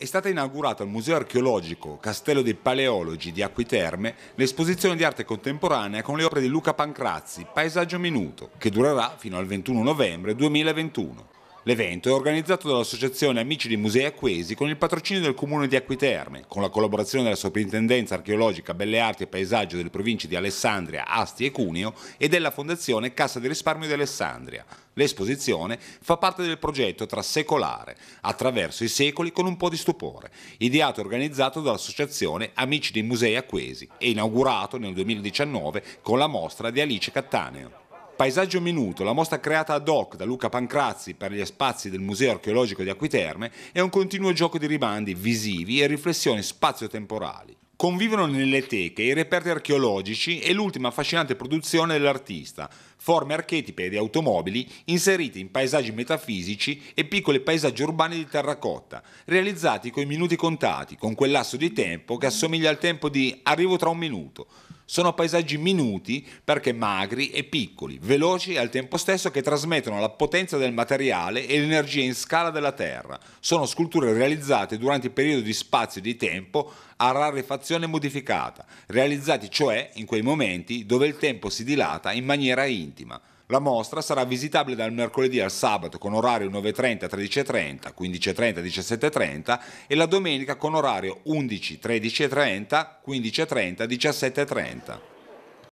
è stata inaugurata al Museo archeologico Castello dei Paleologi di Acquiterme l'esposizione di arte contemporanea con le opere di Luca Pancrazzi, Paesaggio Minuto, che durerà fino al 21 novembre 2021. L'evento è organizzato dall'Associazione Amici di Musei Acquesi con il patrocinio del Comune di Acquiterme, con la collaborazione della Soprintendenza Archeologica, Belle Arti e Paesaggio delle province di Alessandria, Asti e Cuneo e della Fondazione Cassa di Risparmio di Alessandria. L'esposizione fa parte del progetto Trasecolare, attraverso i secoli con un po' di stupore, ideato e organizzato dall'Associazione Amici di Musei Acquesi e inaugurato nel 2019 con la mostra di Alice Cattaneo. Paesaggio Minuto, la mostra creata ad hoc da Luca Pancrazzi per gli spazi del Museo Archeologico di Acquiterme, è un continuo gioco di rimandi visivi e riflessioni spazio-temporali convivono nelle teche i reperti archeologici e l'ultima affascinante produzione dell'artista, forme archetipe di automobili inserite in paesaggi metafisici e piccoli paesaggi urbani di terracotta, realizzati coi minuti contati, con quel lasso di tempo che assomiglia al tempo di arrivo tra un minuto. Sono paesaggi minuti perché magri e piccoli, veloci al tempo stesso che trasmettono la potenza del materiale e l'energia in scala della terra. Sono sculture realizzate durante periodi di spazio e di tempo a rarefazione modificata, realizzati cioè in quei momenti dove il tempo si dilata in maniera intima. La mostra sarà visitabile dal mercoledì al sabato con orario 9.30, 13.30, 15.30, 17.30 e la domenica con orario 11, 13.30, 15.30, 17.30.